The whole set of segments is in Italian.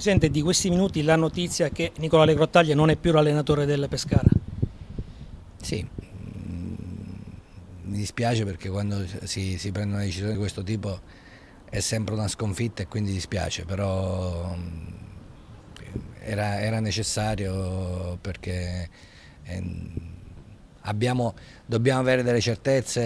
Presidente, di questi minuti la notizia è che Nicola Legrottaglia non è più l'allenatore del Pescara. Sì, mi dispiace perché quando si, si, prende una decisione di questo tipo è sempre una sconfitta e quindi dispiace, però mm, era, era necessario perché ehm, abbiamo, dobbiamo avere delle certezze,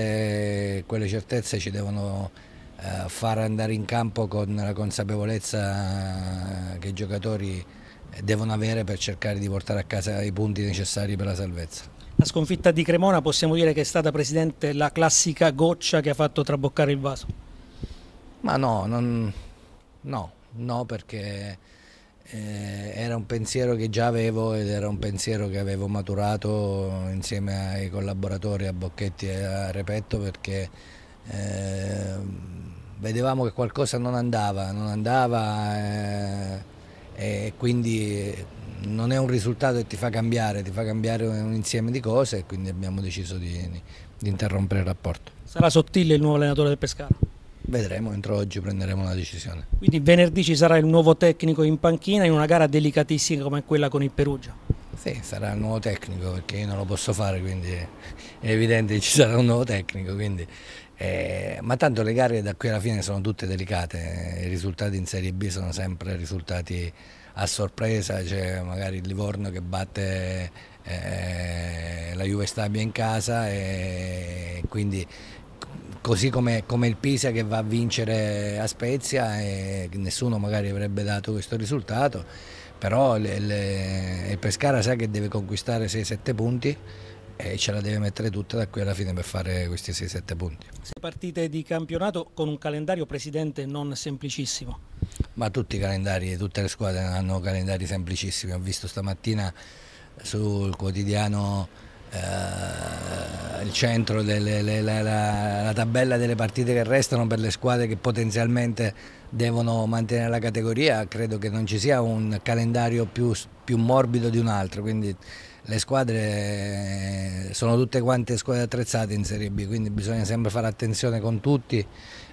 e quelle certezze ci devono eh, far andare in campo con la consapevolezza eh, che i giocatori devono avere per cercare di portare a casa i punti necessari per la salvezza. La sconfitta di Cremona possiamo dire che è stata Presidente la classica goccia che ha fatto traboccare il vaso? Ma no, non, no, no perché eh, era un pensiero che già avevo ed era un pensiero che avevo maturato insieme ai collaboratori a Bocchetti e a Repetto perché eh, vedevamo che qualcosa non andava, non andava eh, e quindi non è un risultato che ti fa cambiare, ti fa cambiare un insieme di cose e quindi abbiamo deciso di, di interrompere il rapporto. Sarà Sottile il nuovo allenatore del Pescara? Vedremo, entro oggi prenderemo una decisione. Quindi venerdì ci sarà il nuovo tecnico in panchina in una gara delicatissima come quella con il Perugia? Sì, sarà il nuovo tecnico perché io non lo posso fare, quindi è evidente che ci sarà un nuovo tecnico, quindi eh, ma tanto le gare da qui alla fine sono tutte delicate, eh, i risultati in Serie B sono sempre risultati a sorpresa, c'è magari il Livorno che batte eh, la Juve Stabia in casa e quindi così come, come, il Pisa che va a vincere a Spezia e nessuno magari avrebbe dato questo risultato, però le, le, il Pescara sa che deve conquistare 6-7 punti e ce la deve mettere tutta da qui alla fine per fare questi 6-7 punti. Sei partite di campionato con un calendario presidente non semplicissimo. Ma tutti i calendari, tutte le squadre hanno calendari semplicissimi, ho visto stamattina sul quotidiano eh, il centro della la, tabella delle partite che restano per le squadre che potenzialmente devono mantenere la categoria, credo che non ci sia un calendario più, più morbido di un altro, quindi le squadre eh, sono tutte quante squadre attrezzate in Serie B, quindi bisogna sempre fare attenzione con tutti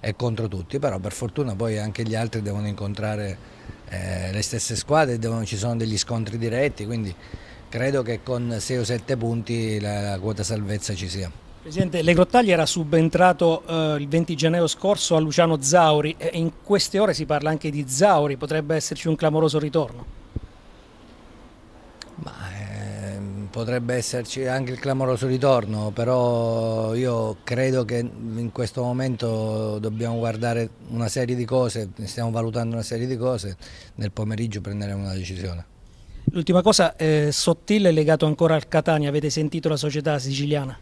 e contro tutti, però per fortuna poi anche gli altri devono incontrare eh, le stesse squadre, devono, ci sono degli scontri diretti, quindi credo che con 6 o 7 punti la, quota salvezza ci sia. Presidente, Le Grottaglie era subentrato eh, il 20 gennaio scorso a Luciano Zauri e in queste ore si parla anche di Zauri, potrebbe esserci un clamoroso ritorno. potrebbe esserci anche il clamoroso ritorno, però io credo che in questo momento dobbiamo guardare una serie di cose, stiamo valutando una serie di cose, nel pomeriggio prenderemo una decisione. L'ultima cosa, eh, Sottile legato ancora al Catania, avete sentito la società siciliana?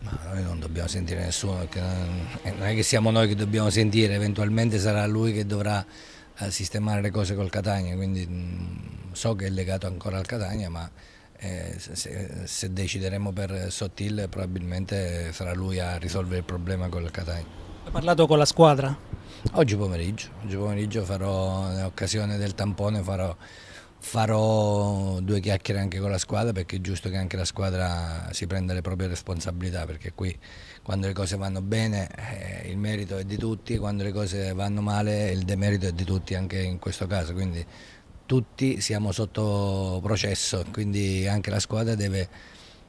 Ma noi non dobbiamo sentire nessuno, non è che siamo noi che dobbiamo sentire, eventualmente sarà lui che dovrà eh, sistemare le cose col Catania, quindi mm, so che è legato ancora al Catania, ma eh, se, se, decideremo per Sottil probabilmente sarà lui a risolvere il problema con il Catania. Hai parlato con la squadra? Oggi pomeriggio, oggi pomeriggio farò, in occasione del tampone, farò, farò due chiacchiere anche con la squadra perché è giusto che anche la squadra si prenda le proprie responsabilità perché qui quando le cose vanno bene eh, il merito è di tutti, quando le cose vanno male il demerito è di tutti anche in questo caso, quindi tutti siamo sotto processo, quindi anche la squadra deve,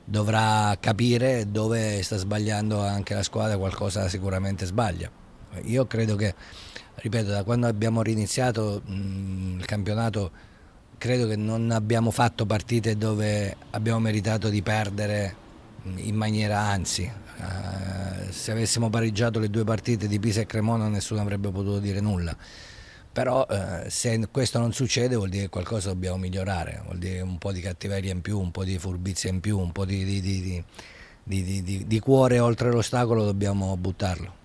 dovrà capire dove sta sbagliando anche la squadra, qualcosa sicuramente sbaglia. Io credo che, ripeto, da quando abbiamo riniziato mh, mm, il campionato, credo che non abbiamo fatto partite dove abbiamo meritato di perdere mm, in maniera anzi. Uh, se avessimo pareggiato le due partite di Pisa e Cremona nessuno avrebbe potuto dire nulla però eh, se questo non succede vuol dire che qualcosa dobbiamo migliorare, vuol dire un po' di cattiveria in più, un po' di furbizia in più, un po' di, di, di, di cuore oltre l'ostacolo dobbiamo buttarlo.